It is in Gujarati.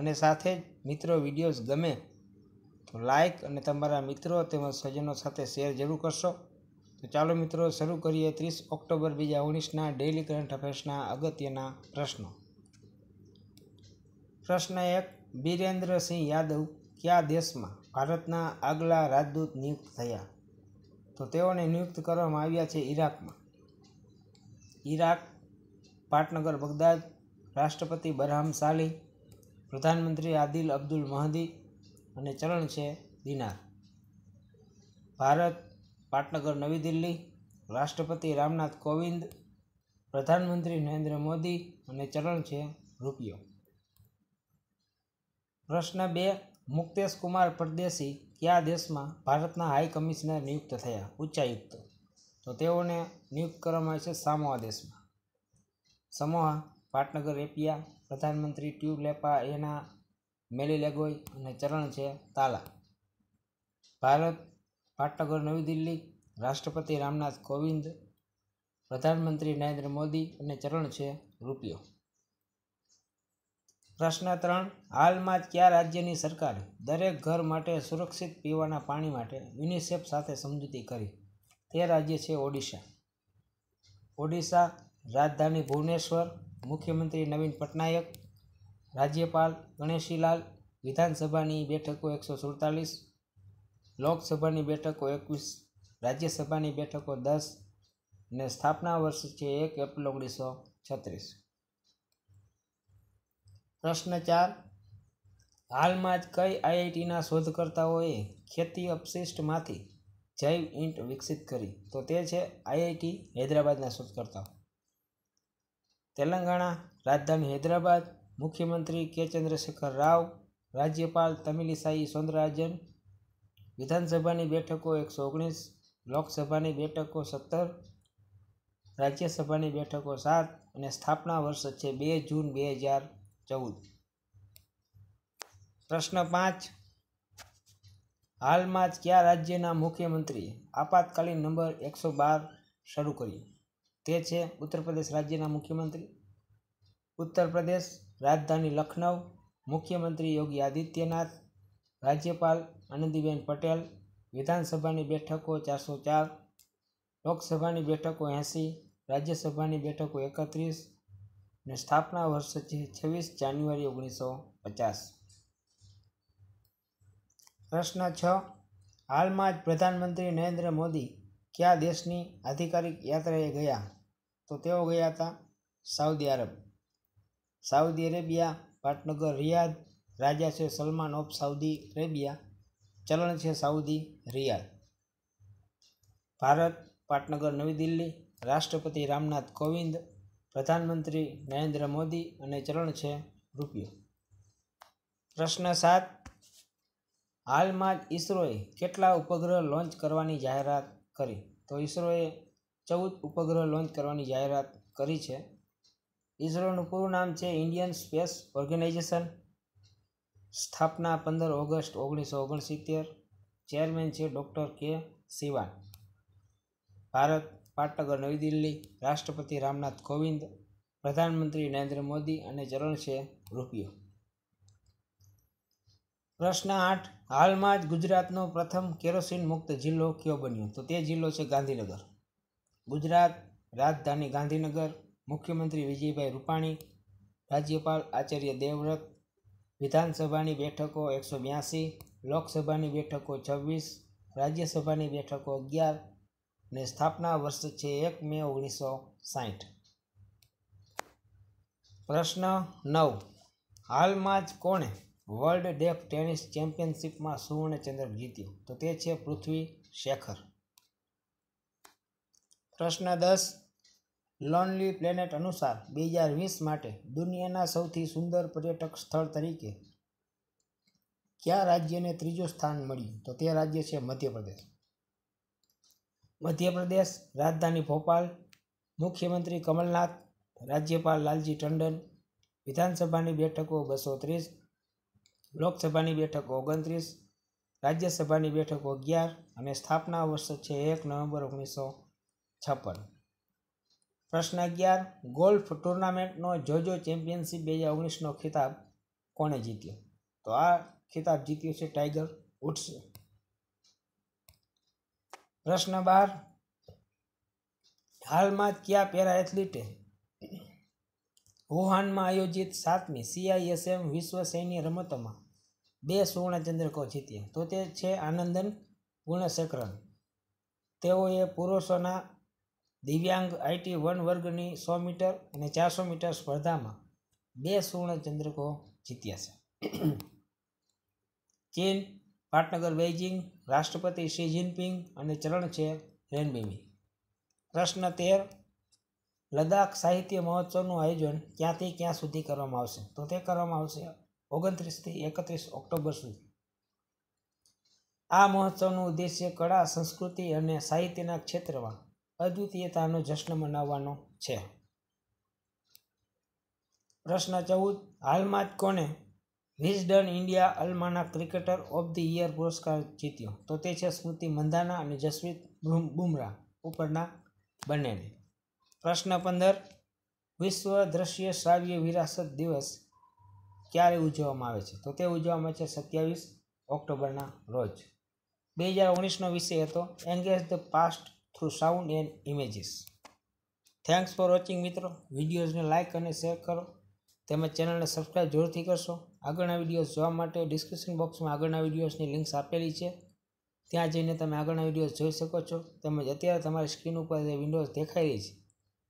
અને સાથે જ મિત્રો વિડીયોઝ ગમે તો લાઇક અને તમારા મિત્રો તેમજ સ્વજનો સાથે શેર જરૂર કરશો તો ચાલો મિત્રો શરૂ કરીએ ત્રીસ ઓક્ટોબર બીજા ઓગણીસના ડેઇલી કરંટ અફેર્સના અગત્યના પ્રશ્નો પ્રશ્ન એક બિરેન્દ્રસિંહ યાદવ કયા દેશમાં ભારતના આગલા રાજદૂત નિયુક્ત થયા તો તેઓને નિયુક્ત કરવામાં આવ્યા છે ઈરાકમાં ઈરાક પાટનગર બગદાદ રાષ્ટ્રપતિ બરહમ સાલી પ્રધાનમંત્રી આદિલ અબ્દુલ મહદી અને ચલણ છે દિનાર ભારત પાટનગર નવી દિલ્હી રાષ્ટ્રપતિ રામનાથ કોવિંદ પ્રધાનમંત્રી નરેન્દ્ર મોદી અને ચલણ છે રૂપિયો પ્રશ્ન બે મુક્તેશ કુમાર પરદેશી કયા દેશમાં ભારતના હાઈ કમિશનર નિયુક્ત થયા ઉચ્ચાયુક્ત તો તેઓને નિયુક્ત કરવામાં આવે છે સામોઆ દેશમાં સમોહા પાટનગર રેપિયા પ્રધાનમંત્રી ટ્યુલેપા એના મેલિલેગોય અને ચરણ છે તાલા ભારત પાટનગર નવી દિલ્હી રાષ્ટ્રપતિ રામનાથ કોવિંદ પ્રધાનમંત્રી નરેન્દ્ર મોદી અને ચરણ છે રૂપિયો પ્રશ્ન ત્રણ હાલમાં જ કયા રાજ્યની સરકારે દરેક ઘર માટે સુરક્ષિત પીવાના પાણી માટે યુનિસેફ સાથે સમજૂતી કરી તે રાજ્ય છે ઓડિશા ઓડિશા રાજધાની ભુવનેશ્વર મુખ્યમંત્રી નવીન પટનાયક રાજ્યપાલ ગણેશીલાલ વિધાનસભાની બેઠકો એકસો સુડતાલીસ લોકસભાની બેઠકો એકવીસ રાજ્યસભાની બેઠકો દસ અને સ્થાપના વર્ષ છે એક એપ્રિલ ઓગણીસો છત્રીસ પ્રશ્ન ચાર હાલમાં જ કઈ આઈઆઈટીના શોધકર્તાઓએ ખેતી અપશિષ્ટમાંથી જૈવ ઇન્ટ વિકસિત કરી તો તે છે આઈઆઈટી હૈદરાબાદના શોધકર્તાઓ તેલંગાણા રાજધાની હૈદરાબાદ મુખ્યમંત્રી કે ચંદ્રશેખર રાવ રાજ્યપાલ તમિલિસાઈ સૌંદરાજન વિધાનસભાની બેઠકો એકસો ઓગણીસ લોકસભાની બેઠકો સત્તર રાજ્યસભાની બેઠકો સાત અને સ્થાપના વર્ષ છે બે જૂન બે હજાર ચૌદ પ્રશ્ન પાંચ હાલમાં જ કયા રાજ્યના મુખ્યમંત્રી આપાતકાલીન નંબર એકસો બાર શરૂ કર્યું તે છે ઉત્તર પ્રદેશ રાજ્યના મુખ્યમંત્રી ઉત્તર પ્રદેશ રાજધાની લખનઉ મુખ્યમંત્રી યોગી આદિત્યનાથ રાજ્યપાલ આનંદીબેન પટેલ વિધાનસભાની બેઠકો ચારસો ચાર લોકસભાની બેઠકો એંસી રાજ્યસભાની બેઠકો એકત્રીસ ને સ્થાપના વર્ષ છે છવ્વીસ જાન્યુઆરી ઓગણીસો પચાસ પ્રશ્ન છ હાલમાં જ પ્રધાનમંત્રી નરેન્દ્ર મોદી કયા દેશની આધિકારિક યાત્રાએ ગયા તો તેઓ ગયા હતા સાઉદી અરબ સાઉદી અરેબિયા પાટનગર રિયાદ રાજા છે સલમાન ઓફ સાઉદી અરેબિયા ચલણ છે સાઉદી રિયાદ ભારત પાટનગર નવી દિલ્હી રાષ્ટ્રપતિ રામનાથ કોવિંદ પ્રધાનમંત્રી નરેન્દ્ર મોદી અને ચલણ છે રૂપિયો પ્રશ્ન સાત હાલમાં જ ઇસરોએ કેટલા ઉપગ્રહ લોન્ચ કરવાની જાહેરાત કરી તો ઈસરોએ ચૌદ ઉપગ્રહ લોન્ચ કરવાની જાહેરાત કરી છે ઇસરોનું પૂરું નામ છે ઇન્ડિયન સ્પેસ ઓર્ગેનાઇઝેશન સ્થાપના પંદર ઓગસ્ટ ઓગણીસો ઓગણસિત્તેર ચેરમેન છે ડૉક્ટર કે સિવાન ભારત પાટનગર નવી દિલ્હી રાષ્ટ્રપતિ રામનાથ કોવિંદ પ્રધાનમંત્રી નરેન્દ્ર મોદી અને ચરણ છે રૂપિયો પ્રશ્ન આઠ હાલમાં જ ગુજરાતનો પ્રથમ કેરોસીન મુક્ત જિલ્લો કયો બન્યો તો તે જિલ્લો છે ગાંધીનગર ગુજરાત રાજધાની ગાંધીનગર મુખ્યમંત્રી વિજયભાઈ રૂપાણી રાજ્યપાલ આચાર્ય દેવવ્રત વિધાનસભાની બેઠકો એકસો બ્યાસી લોકસભાની બેઠકો છવ્વીસ રાજ્યસભાની બેઠકો અગિયાર ને સ્થાપના વર્ષ છે એક મે ઓગણીસો સાઠ પ્રશ્ન નવ હાલમાં જ કોણે વર્લ્ડ ડેફ ટેનિસ ચેમ્પિયનશિપમાં સુવર્ણચંદ્રક જીત્યો તો તે છે પૃથ્વી શેખર પ્રશ્ન દસ લોનલી પ્લેનેટ અનુસાર બે હજાર વીસ માટે દુનિયાના સૌથી સુંદર પર્યટક સ્થળ તરીકે કયા રાજ્યને ત્રીજું સ્થાન મળ્યું તો તે રાજ્ય છે મધ્યપ્રદેશ મધ્યપ્રદેશ રાજધાની ભોપાલ મુખ્યમંત્રી કમલનાથ રાજ્યપાલ લાલજી ટંડન વિધાનસભાની બેઠકો બસો ત્રીસ લોકસભાની બેઠક ઓગણત્રીસ રાજ્યસભાની બેઠક અગિયાર અને સ્થાપના વર્ષ છે એક નવેમ્બર ઓગણીસો છપ્પન પ્રશ્ન અગિયાર ગોલ્ફ ટુર્નામેન્ટનો જોજો ચેમ્પિયનશિપ બે હજાર ઓગણીસનો ખિતાબ કોણે જીત્યો તો આ ખિતાબ જીત્યો છે ટાઈગર ઉઠશે પ્રશ્ન બાર હાલમાં કયા પેરા એથ્લીટે વુહાનમાં આયોજિત સાતમી સીઆઈએસએમ વિશ્વ સૈન્ય રમતોમાં બે સુવર્ણચંદ્રકો જીત્યા તો તે છે આનંદન ગુણશેખરન તેઓએ પુરુષોના દિવ્યાંગ આઈટી વન વર્ગની સો મીટર અને ચારસો મીટર સ્પર્ધામાં બે સુવર્ણચંદ્રકો જીત્યા છે ચીન પાટનગર બેઇજિંગ રાષ્ટ્રપતિ શી જિનપિંગ અને ચરણ છે રેનબેબી પ્રશ્ન તેર લદ્દાખ સાહિત્ય મહોત્સવનું આયોજન ક્યાંથી ક્યાં સુધી કરવામાં આવશે તો તે કરવામાં આવશે ઓગણત્રીસથી એકત્રીસ ઓક્ટોબર સુધી આ મહોત્સવનું ઉદ્દેશ્ય કળા સંસ્કૃતિ અને સાહિત્યના ક્ષેત્રમાં અદ્વિતીયતાનો જશ્ન મનાવવાનો છે પ્રશ્ન ચૌદ હાલમાં જ કોને Wisden India almanack cricketer of the year પુરસ્કાર જીત્યો તો તે છે સ્મૃતિ મંધાના અને જસપ્રીત બુમરા ઉપરના બંનેને પ્રશ્ન પંદર વિશ્વ દ્રશ્ય શ્રાવ્ય વિરાસત દિવસ ક્યારે ઉજવવામાં આવે છે તો તે ઉજવવામાં છે સત્યાવીસ ઓક્ટોબરના રોજ બે હજાર ઓગણીસનો વિષય હતો engage the past through sound and images thanks for watching મિત્રો વિડીયોઝને લાઇક અને શેર કરો તેમજ ચેનલને સબસ્ક્રાઈબ જરૂરથી કરશો આગળના વિડીયોઝ જોવા માટે ડિસ્ક્રિપ્શન બોક્સમાં આગળના વિડીયોઝની લિંક્સ આપેલી છે ત્યાં જઈને તમે આગળના વિડીયોઝ જોઈ શકો છો તેમજ અત્યારે તમારી સ્ક્રીન ઉપર જે વિન્ડોઝ દેખાઈ રહી છે